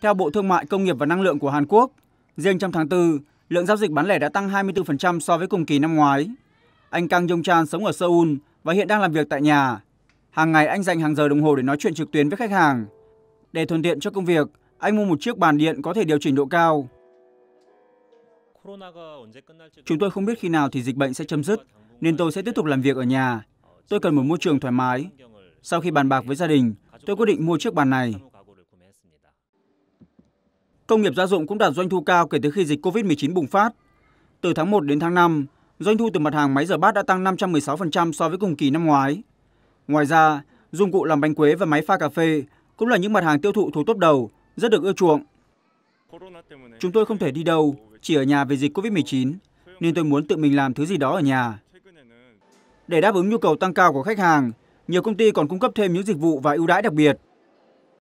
Theo Bộ Thương mại Công nghiệp và Năng lượng của Hàn Quốc, riêng trong tháng 4, lượng giao dịch bán lẻ đã tăng 24% so với cùng kỳ năm ngoái. Anh Kang Yong Chan sống ở Seoul và hiện đang làm việc tại nhà. Hàng ngày anh dành hàng giờ đồng hồ để nói chuyện trực tuyến với khách hàng. Để thuận tiện cho công việc, anh mua một chiếc bàn điện có thể điều chỉnh độ cao. Chúng tôi không biết khi nào thì dịch bệnh sẽ chấm dứt, nên tôi sẽ tiếp tục làm việc ở nhà. Tôi cần một môi trường thoải mái. Sau khi bàn bạc với gia đình, tôi quyết định mua chiếc bàn này. Công nghiệp gia dụng cũng đạt doanh thu cao kể từ khi dịch COVID-19 bùng phát. Từ tháng 1 đến tháng 5, doanh thu từ mặt hàng máy rửa bát đã tăng 516% so với cùng kỳ năm ngoái. Ngoài ra, dụng cụ làm bánh quế và máy pha cà phê cũng là những mặt hàng tiêu thụ thuộc top đầu, rất được ưa chuộng. Chúng tôi không thể đi đâu, chỉ ở nhà vì dịch COVID-19, nên tôi muốn tự mình làm thứ gì đó ở nhà. Để đáp ứng nhu cầu tăng cao của khách hàng, nhiều công ty còn cung cấp thêm những dịch vụ và ưu đãi đặc biệt.